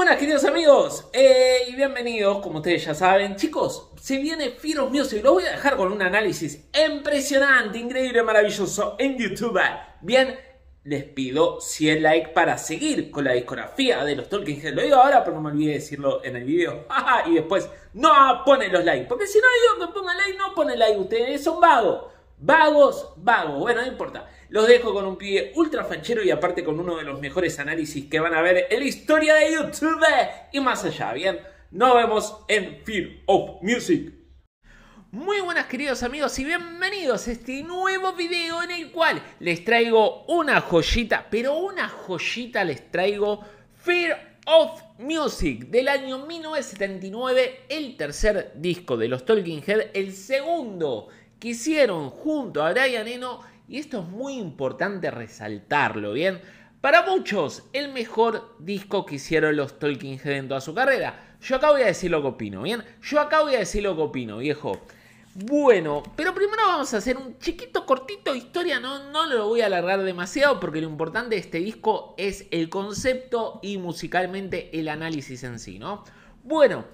buenas queridos amigos eh, y bienvenidos, como ustedes ya saben, chicos, se viene Firos y lo voy a dejar con un análisis impresionante, increíble, maravilloso en YouTube. Bien, les pido 100 likes para seguir con la discografía de los Tolkien. Heads. Lo digo ahora pero no me olvide decirlo en el video. y después, no ponen los likes, porque si no digo que pongan like, no ponen like, ustedes son vagos. Vagos, vagos. Bueno, no importa. Los dejo con un pie ultra fanchero y aparte con uno de los mejores análisis que van a ver en la historia de YouTube y más allá, ¿bien? Nos vemos en Fear of Music. Muy buenas queridos amigos y bienvenidos a este nuevo video en el cual les traigo una joyita, pero una joyita les traigo Fear of Music del año 1979, el tercer disco de los Talking Head, el segundo que hicieron junto a Brian Eno, y esto es muy importante resaltarlo, ¿bien? Para muchos, el mejor disco que hicieron los Tolkien Head en toda su carrera. Yo acá voy a decir lo que opino, ¿bien? Yo acá voy a decir lo que opino, viejo. Bueno, pero primero vamos a hacer un chiquito cortito historia, no, no lo voy a alargar demasiado porque lo importante de este disco es el concepto y musicalmente el análisis en sí, ¿no? Bueno,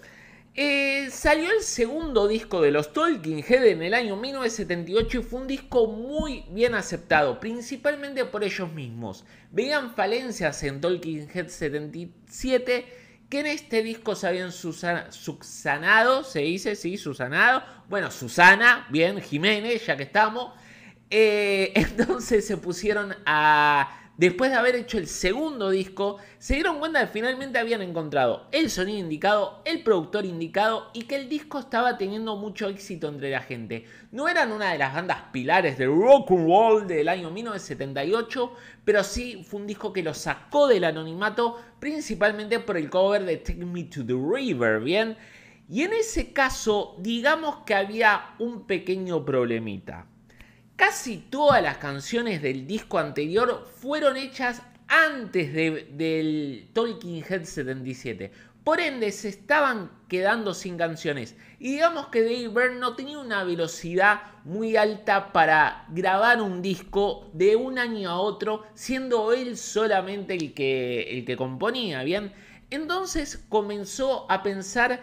eh, salió el segundo disco de los Tolkien Head en el año 1978 y fue un disco muy bien aceptado, principalmente por ellos mismos. Veían falencias en Tolkien Head 77 que en este disco se habían subsanado, se dice, sí, subsanado. Bueno, Susana, bien, Jiménez, ya que estamos. Eh, entonces se pusieron a después de haber hecho el segundo disco, se dieron cuenta de que finalmente habían encontrado el sonido indicado, el productor indicado y que el disco estaba teniendo mucho éxito entre la gente. No eran una de las bandas pilares del rock and roll del año 1978, pero sí fue un disco que los sacó del anonimato, principalmente por el cover de Take Me to the River, ¿bien? Y en ese caso, digamos que había un pequeño problemita. Casi todas las canciones del disco anterior fueron hechas antes del Talking Head 77. Por ende, se estaban quedando sin canciones. Y digamos que Dave Byrne no tenía una velocidad muy alta para grabar un disco de un año a otro, siendo él solamente el que, el que componía, ¿bien? Entonces comenzó a pensar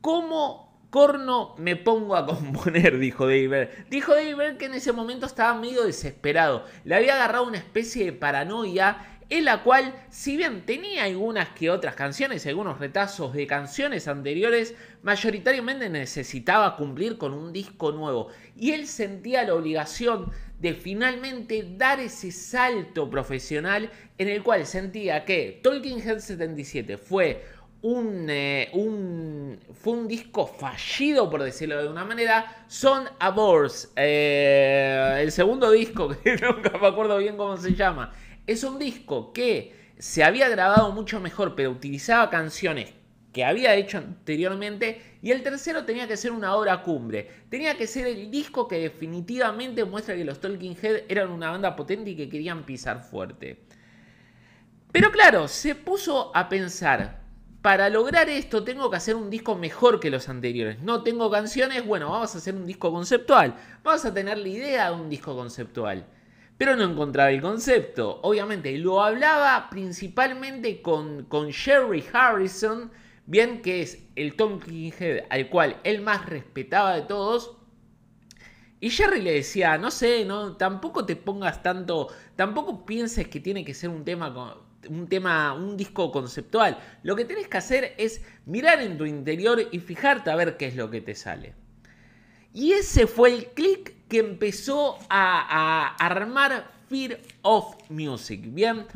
cómo corno me pongo a componer, dijo David Dijo David que en ese momento estaba medio desesperado. Le había agarrado una especie de paranoia en la cual, si bien tenía algunas que otras canciones, algunos retazos de canciones anteriores, mayoritariamente necesitaba cumplir con un disco nuevo. Y él sentía la obligación de finalmente dar ese salto profesional en el cual sentía que Tolkien Head 77 fue un, eh, un, fue un disco fallido, por decirlo de una manera. Son Abors, eh, el segundo disco, que nunca me acuerdo bien cómo se llama. Es un disco que se había grabado mucho mejor, pero utilizaba canciones que había hecho anteriormente. Y el tercero tenía que ser una hora cumbre. Tenía que ser el disco que definitivamente muestra que los Talking Head eran una banda potente y que querían pisar fuerte. Pero claro, se puso a pensar, para lograr esto tengo que hacer un disco mejor que los anteriores. No tengo canciones, bueno, vamos a hacer un disco conceptual. Vamos a tener la idea de un disco conceptual. Pero no encontraba el concepto. Obviamente lo hablaba principalmente con, con Jerry Harrison, bien que es el Tom Kinghead al cual él más respetaba de todos. Y Jerry le decía, no sé, no, tampoco te pongas tanto, tampoco pienses que tiene que ser un tema con, un tema, un disco conceptual. Lo que tenés que hacer es mirar en tu interior y fijarte a ver qué es lo que te sale. Y ese fue el clic que empezó a, armar Fear of Music. Bien,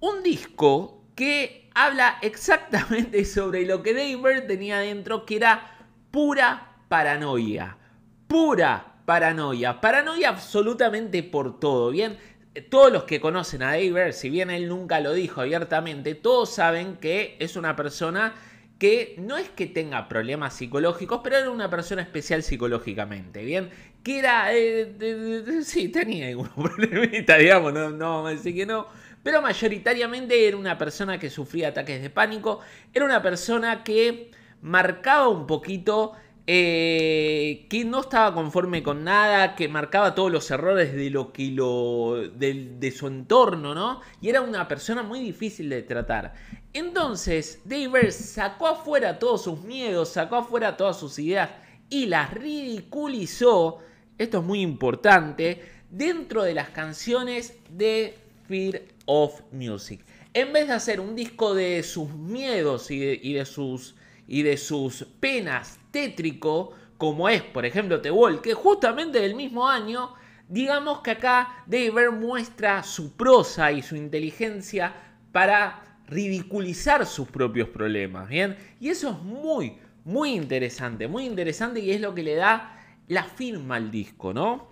un disco que habla exactamente sobre lo que Dave tenía dentro, que era pura paranoia. Pura paranoia. Paranoia absolutamente por todo. Bien, eh, todos los que conocen a Aver, si bien él nunca lo dijo abiertamente, todos saben que es una persona que no es que tenga problemas psicológicos, pero era una persona especial psicológicamente, ¿bien? Que era, eh, sí, tenía algunos problemitas, digamos, no, no vamos que no, pero mayoritariamente era una persona que sufría ataques de pánico, era una persona que marcaba un poquito eh, que no estaba conforme con nada, que marcaba todos los errores de lo que lo de, su entorno, ¿no? Y era una persona muy difícil de tratar. Entonces, Dave sacó afuera todos sus miedos, sacó afuera todas sus ideas y las ridiculizó. Esto es muy importante dentro de las canciones de Fear of Music. En vez de hacer un disco de sus miedos y de sus y de sus penas tétrico, como es, por ejemplo, The Wall, que justamente del mismo año, digamos que acá Deber muestra su prosa y su inteligencia para ridiculizar sus propios problemas, ¿bien? Y eso es muy, muy interesante, muy interesante y es lo que le da la firma al disco, ¿no?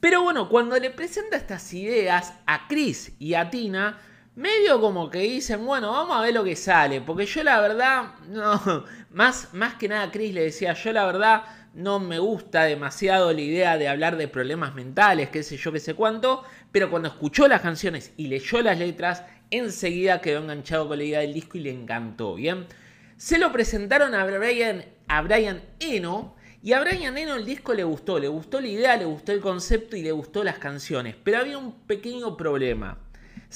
Pero bueno, cuando le presenta estas ideas a Chris y a Tina, medio como que dicen, bueno, vamos a ver lo que sale, porque yo la verdad, no, más, más que nada Chris le decía, yo la verdad no me gusta demasiado la idea de hablar de problemas mentales, qué sé yo, qué sé cuánto, pero cuando escuchó las canciones y leyó las letras, enseguida quedó enganchado con la idea del disco y le encantó, ¿bien? Se lo presentaron a Brian, a Brian Eno, y a Brian Eno el disco le gustó, le gustó la idea, le gustó el concepto y le gustó las canciones, pero había un pequeño problema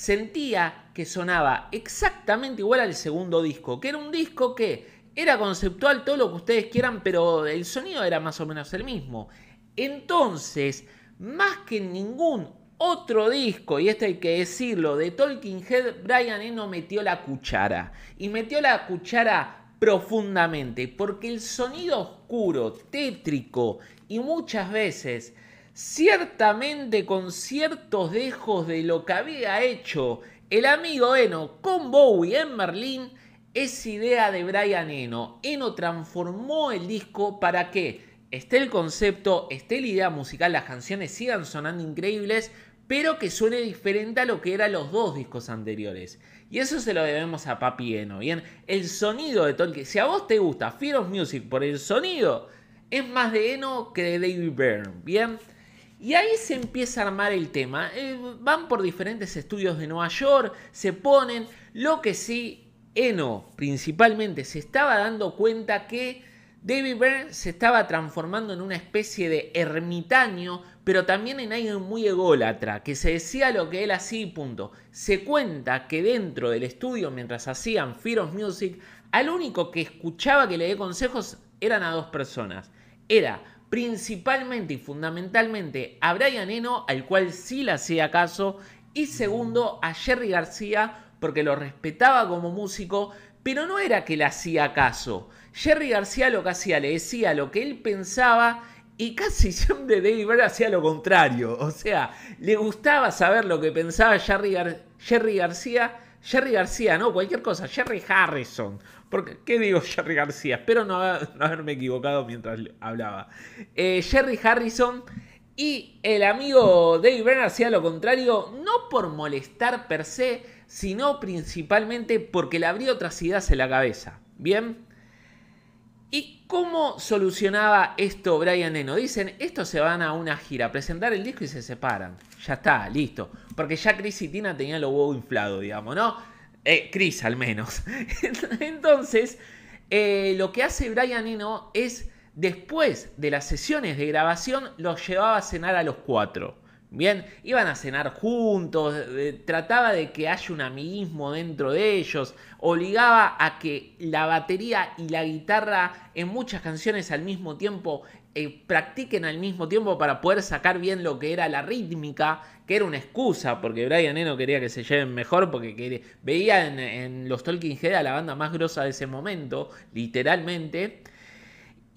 sentía que sonaba exactamente igual al segundo disco, que era un disco que era conceptual todo lo que ustedes quieran, pero el sonido era más o menos el mismo. Entonces, más que ningún otro disco, y esto hay que decirlo, de Talking Head, Brian Eno metió la cuchara. Y metió la cuchara profundamente, porque el sonido oscuro, tétrico y muchas veces ciertamente con ciertos dejos de lo que había hecho el amigo Eno con Bowie en Merlín, es idea de Brian Eno. Eno transformó el disco para que esté el concepto, esté la idea musical, las canciones sigan sonando increíbles, pero que suene diferente a lo que eran los dos discos anteriores. Y eso se lo debemos a Papi Eno, ¿bien? El sonido de Tolkien, si a vos te gusta Fear of Music por el sonido, es más de Eno que de David Byrne, ¿bien? Y ahí se empieza a armar el tema. Eh, van por diferentes estudios de Nueva York, se ponen. Lo que sí, Eno principalmente se estaba dando cuenta que David Byrne se estaba transformando en una especie de ermitaño, pero también en alguien muy ególatra, que se decía lo que él hacía y punto. Se cuenta que dentro del estudio, mientras hacían Fear of Music, al único que escuchaba que le dé consejos eran a dos personas. Era principalmente y fundamentalmente a Brian Eno, al cual sí le hacía caso, y segundo a Jerry García, porque lo respetaba como músico, pero no era que le hacía caso. Jerry García lo que hacía, le decía lo que él pensaba y casi siempre David Byrne hacía lo contrario. O sea, le gustaba saber lo que pensaba Jerry, Jerry García. Jerry García, no, cualquier cosa, Jerry Harrison. ¿qué digo Jerry García? Espero no, haberme equivocado mientras hablaba. Eh, Jerry Harrison y el amigo Dave Brenner hacía lo contrario, no por molestar per se, sino principalmente porque le abrió otras ideas en la cabeza. ¿Bien? ¿Y cómo solucionaba esto Brian Eno? Dicen, estos se van a una gira, presentar el disco y se separan. Ya está, listo. Porque ya Chris y Tina tenían los huevos inflados, digamos, ¿no? Eh, Chris, al menos. Entonces, eh, lo que hace Brian Eno es, después de las sesiones de grabación, los llevaba a cenar a los cuatro. Bien, iban a cenar juntos, eh, trataba de que haya un amiguismo dentro de ellos, obligaba a que la batería y la guitarra en muchas canciones al mismo tiempo practiquen al mismo tiempo para poder sacar bien lo que era la rítmica que era una excusa, porque Brian Eno quería que se lleven mejor, porque veía en, los Talking Head a la banda más grosa de ese momento, literalmente.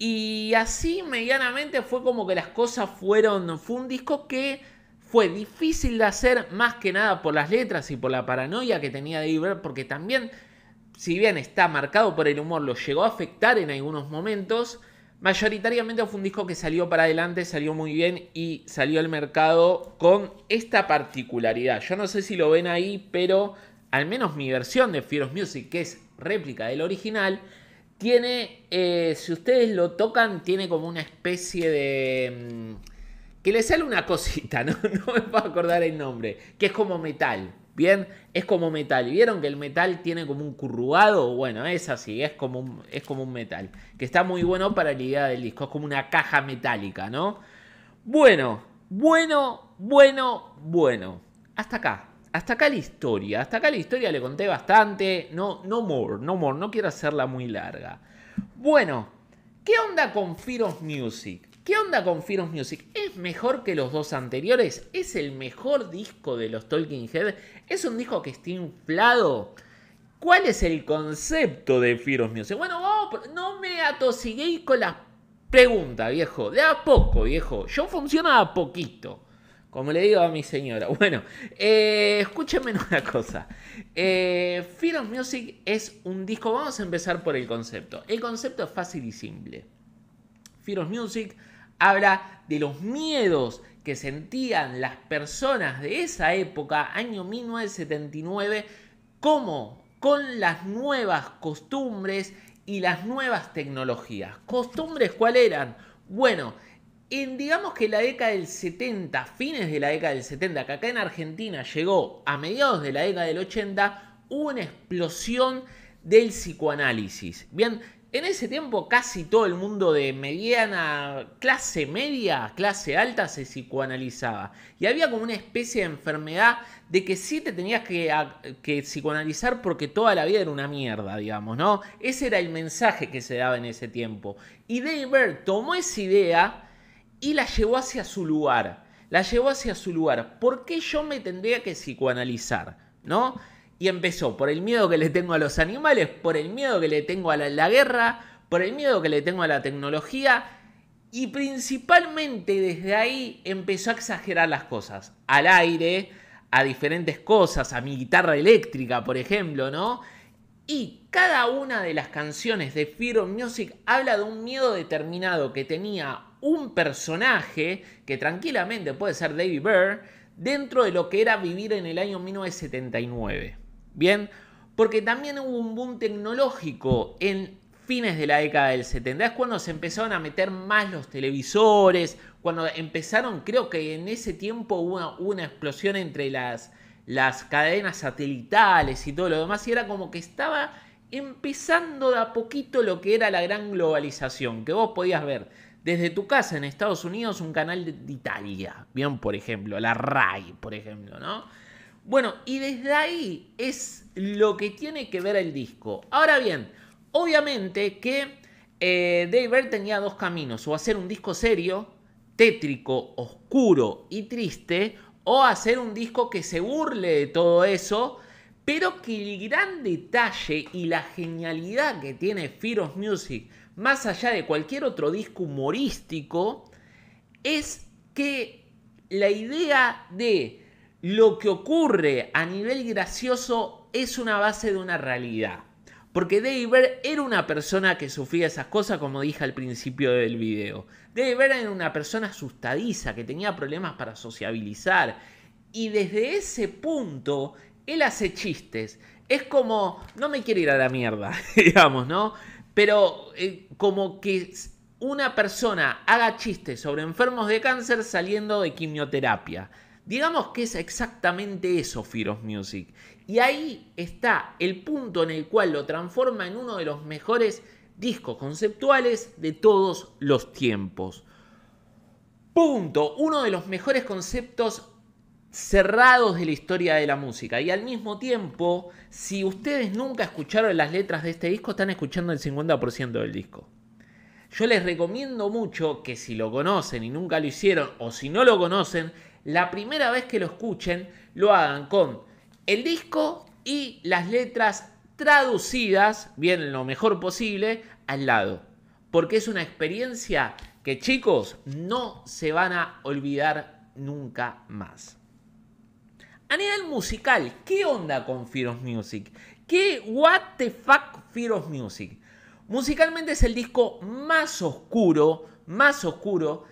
Y así medianamente fue como que las cosas fueron, fue un disco que fue difícil de hacer más que nada por las letras y por la paranoia que tenía de Iber, porque también, si bien está marcado por el humor, lo llegó a afectar en algunos momentos. Mayoritariamente fue un disco que salió para adelante, salió muy bien y salió al mercado con esta particularidad. Yo no sé si lo ven ahí, pero al menos mi versión de Fieros Music, que es réplica del original, tiene, eh, si ustedes lo tocan, tiene como una especie de... Mm, que le sale una cosita, ¿no? no me puedo acordar el nombre, que es como metal. Bien, es como metal. ¿Vieron que el metal tiene como un currugado? Bueno, es así, es como un, es como un metal. Que está muy bueno para la idea del disco, es como una caja metálica, ¿no? Bueno, bueno, bueno, bueno. Hasta acá. Hasta acá la historia. Hasta acá la historia le conté bastante. No, no more, no more. No quiero hacerla muy larga. Bueno, ¿qué onda con Firos Music? ¿Qué onda con Fear Music? ¿Es mejor que los dos anteriores? ¿Es el mejor disco de los Talking Head? ¿Es un disco que está inflado? ¿Cuál es el concepto de Fear Music? Bueno, no me atosiguéis con las preguntas, viejo. De a poco, viejo. Yo funciona a poquito. Como le digo a mi señora. Bueno, eh, escúchenme una cosa. Eh, Music es un disco. Vamos a empezar por el concepto. El concepto es fácil y simple. Fear of Music habla de los miedos que sentían las personas de esa época, año 1979, como con las nuevas costumbres y las nuevas tecnologías. ¿Costumbres cuáles eran? Bueno, en, digamos que la década del 70, fines de la década del 70, que acá en Argentina llegó a mediados de la década del 80, hubo una explosión del psicoanálisis. Bien, en ese tiempo casi todo el mundo de mediana, clase media, clase alta se psicoanalizaba. Y había como una especie de enfermedad de que sí te tenías que, psicoanalizar porque toda la vida era una mierda, digamos, ¿no? Ese era el mensaje que se daba en ese tiempo. Y Delbert tomó esa idea y la llevó hacia su lugar. La llevó hacia su lugar. ¿Por qué yo me tendría que psicoanalizar? ¿No? Y empezó por el miedo que le tengo a los animales, por el miedo que le tengo a la, guerra, por el miedo que le tengo a la tecnología. Y principalmente desde ahí empezó a exagerar las cosas. Al aire, a diferentes cosas, a mi guitarra eléctrica, por ejemplo, ¿no? Y cada una de las canciones de Fear of Music habla de un miedo determinado que tenía un personaje, que tranquilamente puede ser David Byrne, dentro de lo que era vivir en el año 1979. Bien, porque también hubo un boom tecnológico en fines de la década del 70. Es cuando se empezaron a meter más los televisores, cuando empezaron, creo que en ese tiempo hubo una, explosión entre las, las cadenas satelitales y todo lo demás, y era como que estaba empezando de a poquito lo que era la gran globalización, que vos podías ver desde tu casa en Estados Unidos un canal de Italia, bien, por ejemplo, la RAI, por ejemplo, ¿no? Bueno, y desde ahí es lo que tiene que ver el disco. Ahora bien, obviamente que eh, tenía dos caminos, o hacer un disco serio, tétrico, oscuro y triste, o hacer un disco que se burle de todo eso, pero que el gran detalle y la genialidad que tiene Fear of Music, más allá de cualquier otro disco humorístico, es que la idea de lo que ocurre a nivel gracioso es una base de una realidad. Porque David era una persona que sufría esas cosas, como dije al principio del video. David era una persona asustadiza, que tenía problemas para sociabilizar. Y desde ese punto, él hace chistes. Es como, no me quiero ir a la mierda, digamos, ¿no? Pero eh, como que una persona haga chistes sobre enfermos de cáncer saliendo de quimioterapia. Digamos que es exactamente eso Fear Music. Y ahí está el punto en el cual lo transforma en uno de los mejores discos conceptuales de todos los tiempos. Punto. Uno de los mejores conceptos cerrados de la historia de la música. Y al mismo tiempo, si ustedes nunca escucharon las letras de este disco, están escuchando el 50% del disco. Yo les recomiendo mucho que si lo conocen y nunca lo hicieron, o si no lo conocen, la primera vez que lo escuchen, lo hagan con el disco y las letras traducidas, bien lo mejor posible, al lado. Porque es una experiencia que chicos no se van a olvidar nunca más. A nivel musical, ¿qué onda con Fear of Music? ¿Qué what the fuck Fear of Music? Musicalmente es el disco más oscuro, más oscuro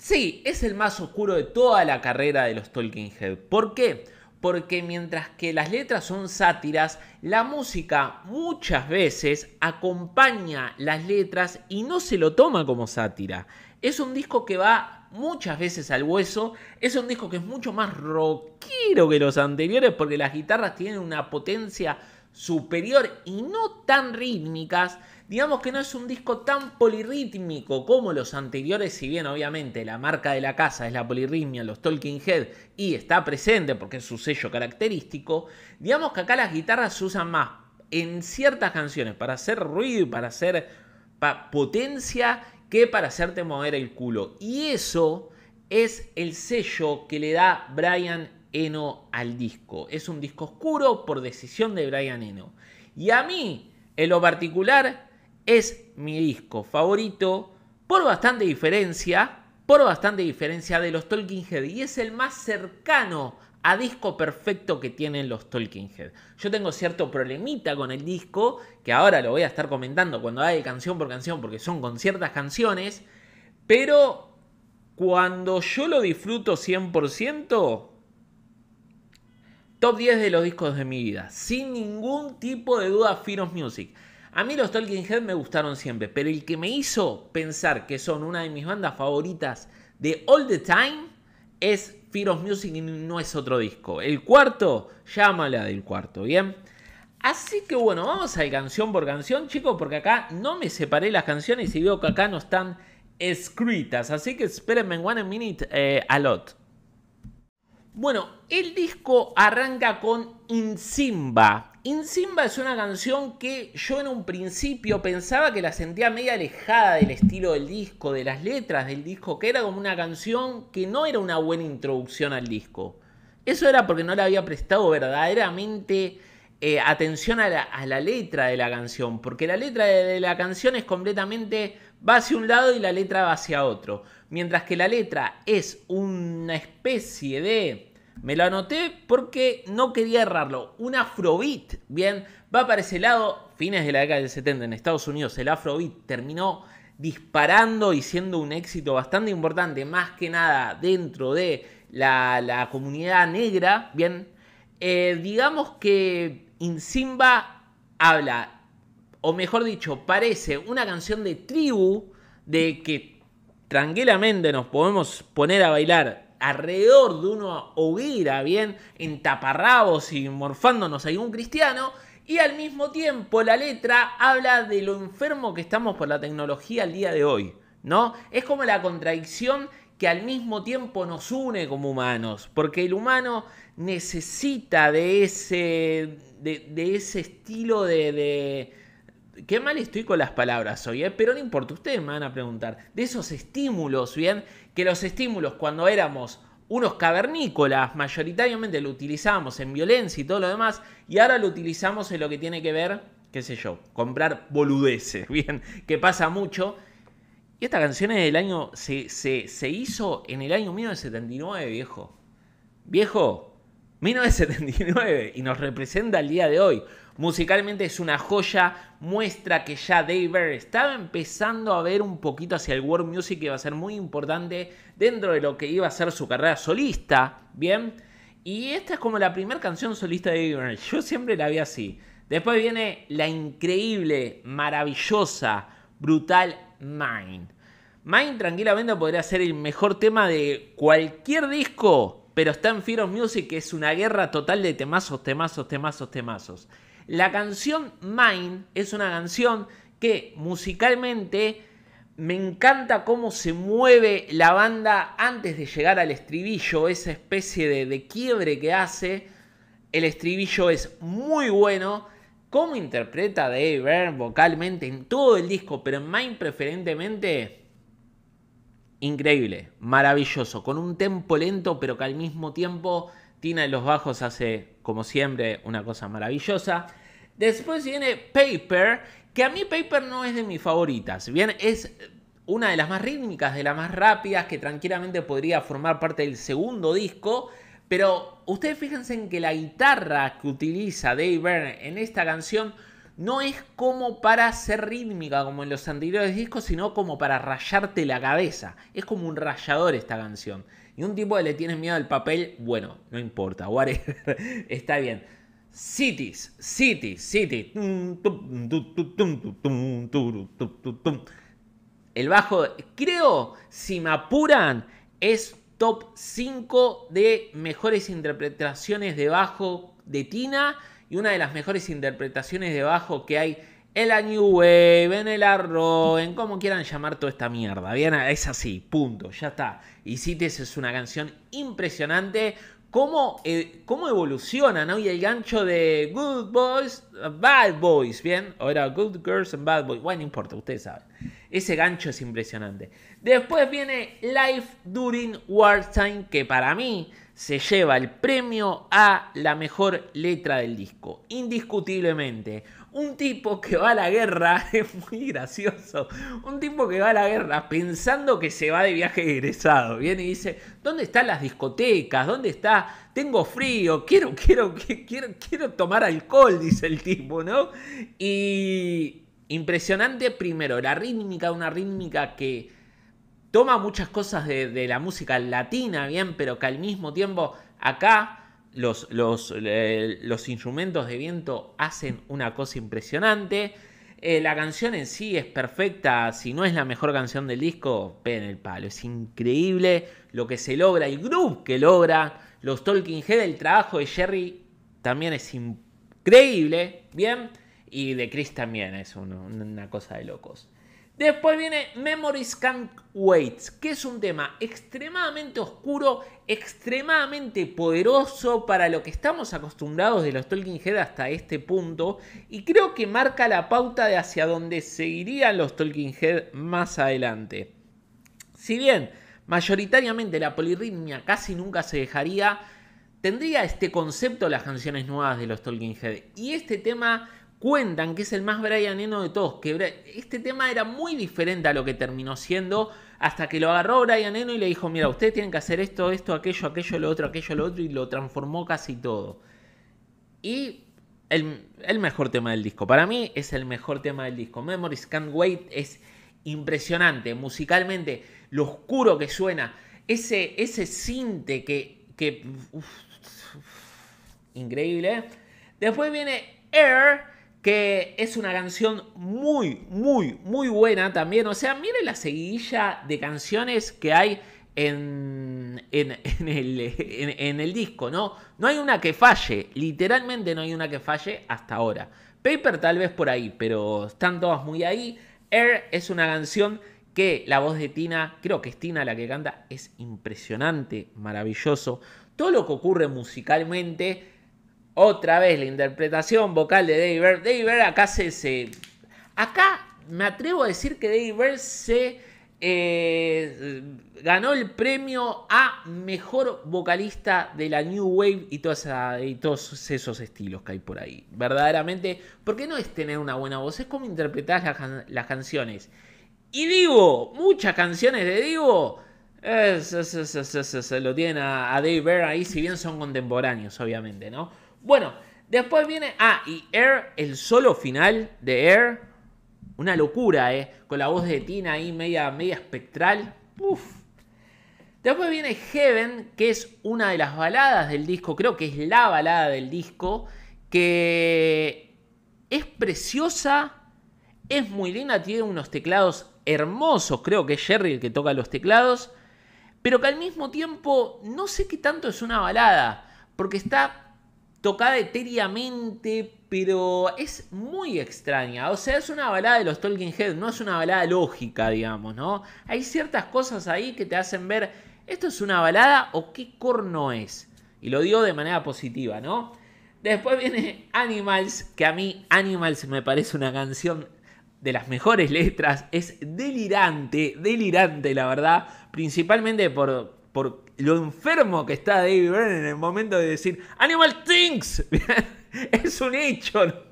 Sí, es el más oscuro de toda la carrera de los Talking Head. ¿Por qué? Porque mientras que las letras son sátiras, la música muchas veces acompaña las letras y no se lo toma como sátira. Es un disco que va muchas veces al hueso, es un disco que es mucho más rockero que los anteriores porque las guitarras tienen una potencia superior y no tan rítmicas. Digamos que no es un disco tan polirrítmico como los anteriores, si bien obviamente la marca de la casa es la polirritmia, los Talking Head, y está presente porque es su sello característico. Digamos que acá las guitarras se usan más en ciertas canciones para hacer ruido y para hacer potencia que para hacerte mover el culo. Y eso es el sello que le da Brian Eno al disco. Es un disco oscuro por decisión de Brian Eno. Y a mí, en lo particular, es mi disco favorito por bastante diferencia, por bastante diferencia de los Talking Head y es el más cercano a disco perfecto que tienen los Talking Head. Yo tengo cierto problemita con el disco, que ahora lo voy a estar comentando cuando haga canción por canción porque son con ciertas canciones, pero cuando yo lo disfruto 100%, Top 10 de los discos de mi vida. Sin ningún tipo de duda, Fear of Music. A mí los Talking Head me gustaron siempre, pero el que me hizo pensar que son una de mis bandas favoritas de all the time es Fear of Music y no es otro disco. El cuarto, llámala del cuarto, ¿bien? Así que bueno, vamos a ir canción por canción, chicos, porque acá no me separé las canciones y veo que acá no están escritas. Así que espérenme en one minute eh, a lot. Bueno, el disco arranca con Insimba. Insimba es una canción que yo en un principio pensaba que la sentía media alejada del estilo del disco, de las letras del disco, que era como una canción que no era una buena introducción al disco. Eso era porque no le había prestado verdaderamente eh, atención a la, letra de la canción, porque la letra de, la canción es completamente, va hacia un lado y la letra va hacia otro, mientras que la letra es una especie de me lo anoté porque no quería errarlo. Un afrobeat, bien, va para ese lado. Fines de la década del 70 en Estados Unidos, el afrobeat terminó disparando y siendo un éxito bastante importante, más que nada dentro de la, comunidad negra, bien. Eh, digamos que simba habla, o mejor dicho, parece una canción de tribu de que tranquilamente nos podemos poner a bailar alrededor de una hoguera, bien entaparrabos y morfándonos a un cristiano. Y al mismo tiempo la letra habla de lo enfermo que estamos por la tecnología al día de hoy, ¿no? Es como la contradicción que al mismo tiempo nos une como humanos, porque el humano necesita de ese, de, ese estilo de qué mal estoy con las palabras hoy, ¿eh? pero no importa, ustedes me van a preguntar. De esos estímulos, ¿bien? Que los estímulos cuando éramos unos cavernícolas, mayoritariamente lo utilizábamos en violencia y todo lo demás, y ahora lo utilizamos en lo que tiene que ver, qué sé yo, comprar boludeces, ¿bien? Que pasa mucho. Y esta canción es del año, se, se, se hizo en el año 1979, viejo. Viejo, 1979 y nos representa el día de hoy. Musicalmente es una joya, muestra que ya Dave estaba empezando a ver un poquito hacia el world music que va a ser muy importante dentro de lo que iba a ser su carrera solista, ¿bien? Y esta es como la primera canción solista de Dave Yo siempre la vi así. Después viene la increíble, maravillosa, brutal Mind. Mine tranquilamente podría ser el mejor tema de cualquier disco pero está en Fear Music, que es una guerra total de temazos, temazos, temazos, temazos. La canción Mine es una canción que musicalmente me encanta cómo se mueve la banda antes de llegar al estribillo, esa especie de, quiebre que hace. El estribillo es muy bueno. Cómo interpreta Dave Byrne vocalmente en todo el disco, pero en Mine preferentemente increíble, maravilloso, con un tempo lento, pero que al mismo tiempo Tina de los bajos hace, como siempre, una cosa maravillosa. Después viene Paper, que a mí Paper no es de mis favoritas, bien es una de las más rítmicas, de las más rápidas, que tranquilamente podría formar parte del segundo disco, pero ustedes fíjense en que la guitarra que utiliza Dave Byrne en esta canción no es como para ser rítmica como en los anteriores discos, sino como para rayarte la cabeza. Es como un rayador esta canción. Y un tipo que le tienes miedo al papel, bueno, no importa, está bien. Cities, cities, cities. El bajo, creo, si me apuran, es top 5 de mejores interpretaciones de bajo de Tina y una de las mejores interpretaciones de bajo que hay en la New Wave, en el Arrow, en como quieran llamar toda esta mierda. Bien, es así, punto, ya está. Y Cites es una canción impresionante. Cómo, eh, cómo evoluciona, ¿no? Y el gancho de Good Boys, Bad Boys, ¿bien? O era Good Girls and Bad Boys. Bueno, no importa, ustedes saben. Ese gancho es impresionante. Después viene Life During Wartime, que para mí se lleva el premio a la mejor letra del disco, indiscutiblemente. Un tipo que va a la guerra, es muy gracioso, un tipo que va a la guerra pensando que se va de viaje egresado, viene y dice, ¿dónde están las discotecas? ¿Dónde está? Tengo frío, quiero, quiero, quiero, quiero tomar alcohol, dice el tipo, ¿no? Y impresionante primero, la rítmica, una rítmica que toma muchas cosas de, la música latina, bien, pero que al mismo tiempo acá los, eh, instrumentos de viento hacen una cosa impresionante. Eh, la canción en sí es perfecta, si no es la mejor canción del disco, peguen el palo. Es increíble lo que se logra, el groove que logra, los Talking Head, el trabajo de Jerry también es increíble, bien, y de Chris también es una cosa de locos. Después viene Memories Can't Wait, que es un tema extremadamente oscuro, extremadamente poderoso para lo que estamos acostumbrados de los Talking Head hasta este punto, y creo que marca la pauta de hacia dónde seguirían los Talking Head más adelante. Si bien mayoritariamente la polirritmia casi nunca se dejaría, tendría este concepto las canciones nuevas de los Talking Head, y este tema cuentan que es el más Eno de todos. Que este tema era muy diferente a lo que terminó siendo hasta que lo agarró Brian Eno y le dijo, mira, ustedes tienen que hacer esto, esto, aquello, aquello, lo otro, aquello, lo otro, y lo transformó casi todo. Y el, mejor tema del disco, para mí es el mejor tema del disco. Memories Can't Wait es impresionante, musicalmente, lo oscuro que suena, ese, ese cinte que... que increíble. ¿eh? Después viene Air que es una canción muy, muy, muy buena también. O sea, miren la seguidilla de canciones que hay en, el, en, el, disco, ¿no? No hay una que falle, literalmente no hay una que falle hasta ahora. Paper tal vez por ahí, pero están todas muy ahí. Air es una canción que la voz de Tina, creo que es Tina la que canta, es impresionante, maravilloso. Todo lo que ocurre musicalmente otra vez la interpretación vocal de Dave Bird. Dave Bird acá se, Acá me atrevo a decir que Dave Bird se eh, ganó el premio a mejor vocalista de la New Wave y, todos esos estilos que hay por ahí. Verdaderamente, porque no es tener una buena voz, es como interpretar las, canciones. Y Divo, muchas canciones de Divo. Eh, se lo tienen a, a Dave ahí, si bien son contemporáneos, obviamente, ¿no? Bueno, después viene. Ah, y Air, el solo final de Air. Una locura, ¿eh? Con la voz de Tina ahí media, media espectral. Después viene Heaven, que es una de las baladas del disco, creo que es la balada del disco, que es preciosa, es muy linda, tiene unos teclados hermosos, creo que es Jerry el que toca los teclados, pero que al mismo tiempo no sé qué tanto es una balada, porque está tocada etéreamente, pero es muy extraña. O sea, es una balada de los Tolkien Heads. no es una balada lógica, digamos, ¿no? Hay ciertas cosas ahí que te hacen ver, ¿esto es una balada o qué corno es? Y lo digo de manera positiva, ¿no? Después viene Animals, que a mí Animals me parece una canción de las mejores letras. Es delirante, delirante, la verdad. Principalmente por, por lo enfermo que está David Byrne en el momento de decir Animal Things. es un hecho,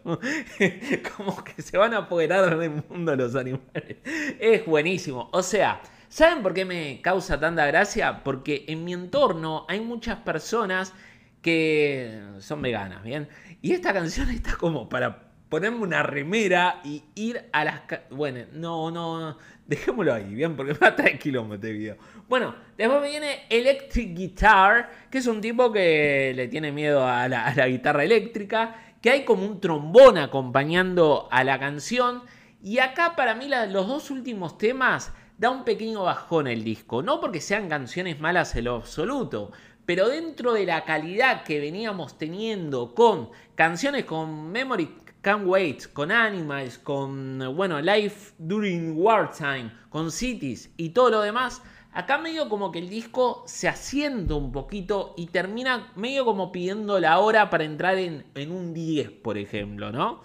como que se van a apoderar del mundo los animales. Es buenísimo. O sea, ¿saben por qué me causa tanta gracia? Porque en mi entorno hay muchas personas que son veganas, ¿bien? Y esta canción está como para ponerme una remera y ir a las... Bueno, no, no, no, dejémoslo ahí, bien, porque me va a traer de este video. Bueno, después me viene Electric Guitar, que es un tipo que le tiene miedo a la, guitarra eléctrica, que hay como un trombón acompañando a la canción. Y acá para mí los dos últimos temas da un pequeño bajón el disco, no porque sean canciones malas en lo absoluto, pero dentro de la calidad que veníamos teniendo con canciones con Memory Can't Wait, con Animals, con, bueno, Life During Wartime, con Cities y todo lo demás, acá medio como que el disco se asienta un poquito y termina medio como pidiendo la hora para entrar en, un 10, por ejemplo, ¿no?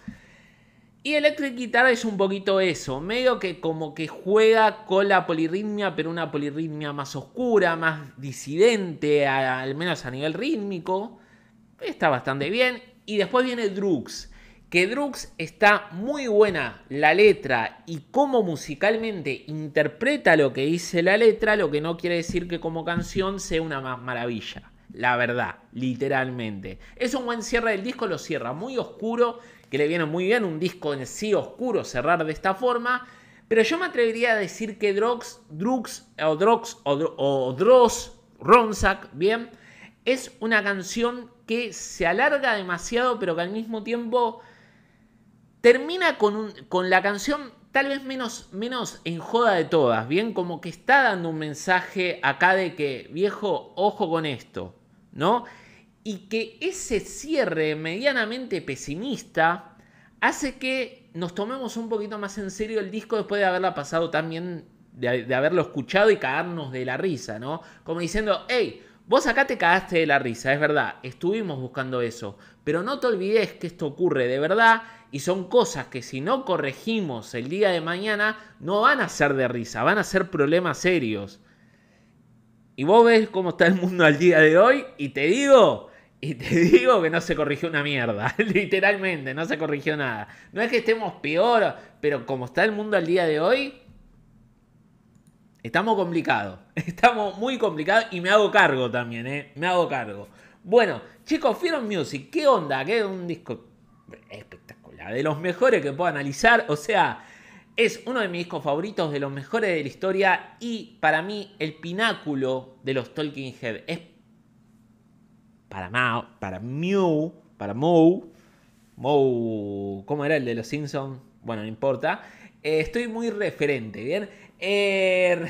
Y Electric Guitar es un poquito eso, medio que como que juega con la polirritmia, pero una polirritmia más oscura, más disidente, al menos a nivel rítmico. Está bastante bien. Y después viene Drugs, que Drux está muy buena la letra y cómo musicalmente interpreta lo que dice la letra, lo que no quiere decir que como canción sea una más maravilla. La verdad, literalmente. Es un buen cierre del disco, lo cierra muy oscuro, que le viene muy bien un disco en sí oscuro cerrar de esta forma. Pero yo me atrevería a decir que drugs drugs o Drox, o, Dross, bien, es una canción que se alarga demasiado, pero que al mismo tiempo termina con, con la canción tal vez menos, menos en joda de todas, bien como que está dando un mensaje acá de que, viejo, ojo con esto, ¿no? Y que ese cierre medianamente pesimista hace que nos tomemos un poquito más en serio el disco después de haberla pasado también, de, de haberlo escuchado y cagarnos de la risa, ¿no? Como diciendo, hey, Vos acá te cagaste de la risa, es verdad, estuvimos buscando eso, pero no te olvides que esto ocurre de verdad y son cosas que si no corregimos el día de mañana, no van a ser de risa, van a ser problemas serios. Y vos ves cómo está el mundo al día de hoy y te digo, y te digo que no se corrigió una mierda, literalmente, no se corrigió nada. No es que estemos peor, pero como está el mundo al día de hoy, estamos complicados. Estamos muy complicados y me hago cargo también, ¿eh? Me hago cargo. Bueno, chicos, Fear Music, ¿qué onda? ¿Qué un disco espectacular? de los mejores que puedo analizar, o sea, es uno de mis discos favoritos, de los mejores de la historia y para mí el pináculo de los Talking Head. Es para Mao, para Mew, para Mo, Moe, ¿cómo era el de los Simpsons? Bueno, no importa. Eh, estoy muy referente, ¿bien? Eh,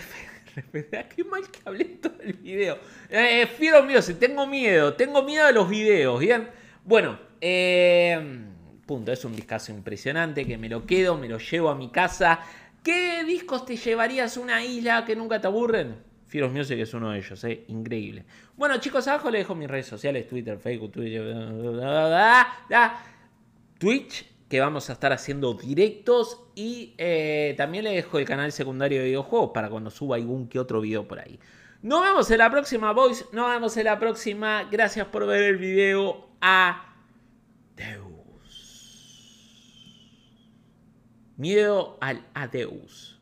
Qué mal que hablé todo el video. Eh, eh, fiero mío, si tengo miedo, tengo miedo de los videos, ¿bien? Bueno, eh Punto. Es un discazo impresionante que me lo quedo, me lo llevo a mi casa. ¿Qué discos te llevarías a una isla que nunca te aburren? Fieros Music es uno de ellos, ¿eh? increíble. Bueno, chicos, abajo les dejo mis redes sociales: Twitter, Facebook, Twitch. Twitch, que vamos a estar haciendo directos. Y eh, también les dejo el canal secundario de videojuegos para cuando suba algún que otro video por ahí. Nos vemos en la próxima, boys. Nos vemos en la próxima. Gracias por ver el video. Ateo. Miedo al adeus.